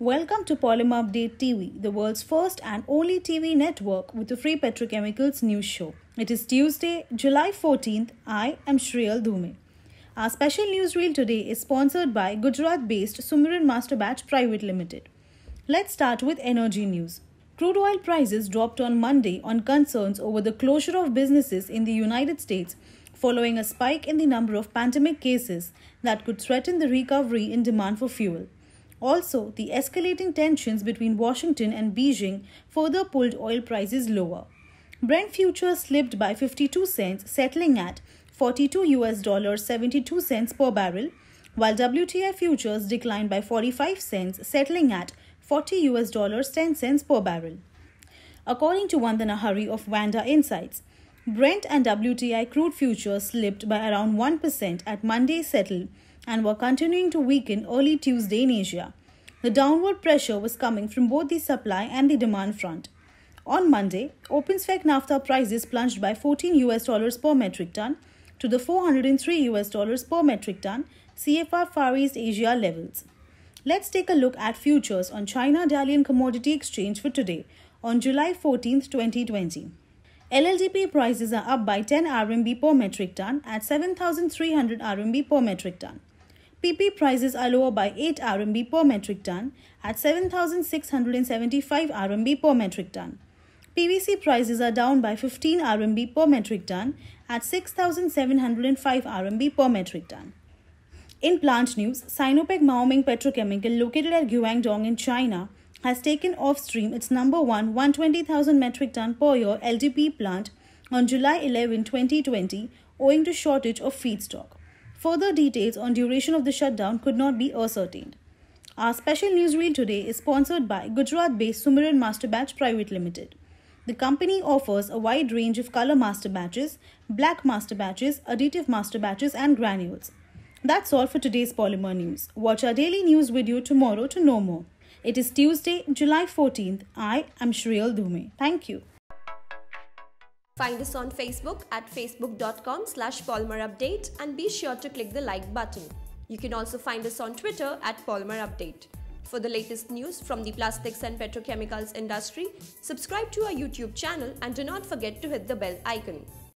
Welcome to Polymer Update TV, the world's first and only TV network with a free petrochemicals news show. It is Tuesday, July 14th. I am Shriyal Dume. Our special newsreel today is sponsored by Gujarat-based Sumiran Masterbatch Private Limited. Let's start with energy news. Crude oil prices dropped on Monday on concerns over the closure of businesses in the United States following a spike in the number of pandemic cases that could threaten the recovery in demand for fuel. Also, the escalating tensions between Washington and Beijing further pulled oil prices lower. Brent futures slipped by 52 cents, settling at 42 US dollars 72 cents per barrel, while WTI futures declined by 45 cents, settling at 40 US dollars 10 cents per barrel. According to Vandana Hari of Wanda Insights, Brent and WTI crude futures slipped by around 1% at Monday's settle and were continuing to weaken early Tuesday in Asia. The downward pressure was coming from both the supply and the demand front. On Monday, OpenSpec NAFTA prices plunged by 14 US dollars per metric ton to the 403 US dollars per metric ton CFR Far East Asia levels. Let's take a look at futures on China Dalian Commodity Exchange for today on July 14, 2020. LLDP prices are up by 10 RMB per metric ton at 7,300 RMB per metric ton. PP prices are lower by 8 RMB per metric ton at 7,675 RMB per metric ton. PVC prices are down by 15 RMB per metric ton at 6,705 RMB per metric ton. In plant news, Sinopec Maoming Petrochemical located at Guangdong in China has taken off stream its number one 120,000 metric ton per year LDP plant on July 11, 2020, owing to shortage of feedstock. Further details on duration of the shutdown could not be ascertained. Our special newsreel today is sponsored by Gujarat-based Sumeran Masterbatch Private Limited. The company offers a wide range of color master batches, black master batches, additive master batches, and granules. That's all for today's Polymer News. Watch our daily news video tomorrow to know more. It is Tuesday, July 14th. I am Shriel Dhume. Thank you. Find us on Facebook at facebook.com slash Update and be sure to click the like button. You can also find us on Twitter at palmerupdate. Update. For the latest news from the plastics and petrochemicals industry, subscribe to our YouTube channel and do not forget to hit the bell icon.